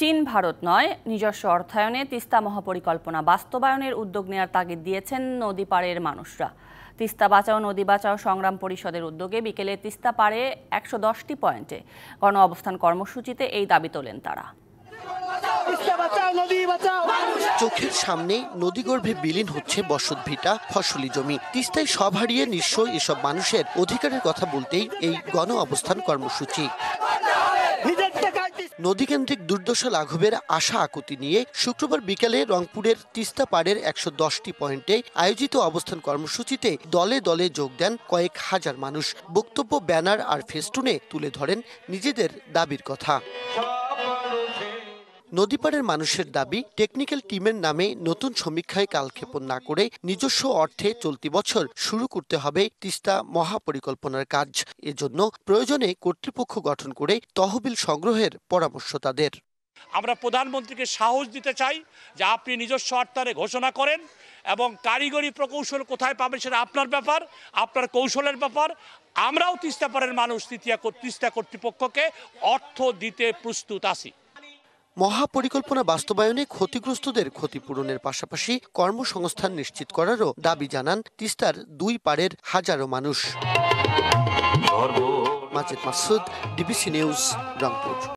চীন ভারত নয় নিজস্ব অর্থায়নে তিস্তা মহাপরিকল্পনা বাস্তবায়নের উদ্যোগ নেওয়ার তাগিদ দিয়েছেন নদী পাড়ের মানুষরা তিস্তা বাঁচাও নদী বাঁচাও সংগ্রাম পরিষদের উদ্যোগে বিকেলে তিস্তা পাড়ে একশো দশটি পয়েন্টে গণঅবস্থান কর্মসূচিতে এই দাবি তোলেন তারা চোখের সামনে নদীগর্ভে বিলীন হচ্ছে বসত ভিটা ফসলি জমি তিস্তায় সব হারিয়ে নিশ্চয় এসব মানুষের অধিকারের কথা বলতেই এই গণ অবস্থান কর্মসূচি নদীকেন্দ্রিক দুর্দশা লাঘবের আশা আকুতি নিয়ে শুক্রবার বিকালে রংপুরের তিস্তা পাড়ের একশো দশটি পয়েন্টে আয়োজিত অবস্থান কর্মসূচিতে দলে দলে যোগ দেন কয়েক হাজার মানুষ বক্তব্য ব্যানার আর ফেস্টুনে তুলে ধরেন নিজেদের দাবির কথা নদীপাড়ের মানুষের দাবি টেকনিক্যাল টিমের নামে নতুন সমীক্ষায় কালক্ষেপণ না করে নিজস্ব অর্থে চলতি বছর শুরু করতে হবে তিস্তা মহাপরিকল্পনার কাজ এজন্য প্রয়োজনে কর্তৃপক্ষ গঠন করে তহবিল সংগ্রহের পরামর্শ তাদের আমরা প্রধানমন্ত্রীকে সাহস দিতে চাই যে আপনি নিজস্ব অর্থারে ঘোষণা করেন এবং কারিগরি প্রকৌশল কোথায় পাবেন সেটা আপনার ব্যাপার আপনার কৌশলের ব্যাপার আমরাও তিস্তাপাড়ের মানুষ তিস্তা কর্তৃপক্ষকে অর্থ দিতে প্রস্তুত আছি মহাপরিকল্পনা বাস্তবায়নে ক্ষতিগ্রস্তদের ক্ষতিপূরণের পাশাপাশি কর্মসংস্থান নিশ্চিত করারও দাবি জানান তিস্তার দুই পাড়ের হাজারো মানুষ মাসুদ ডিবিসি নিউজ রংপুর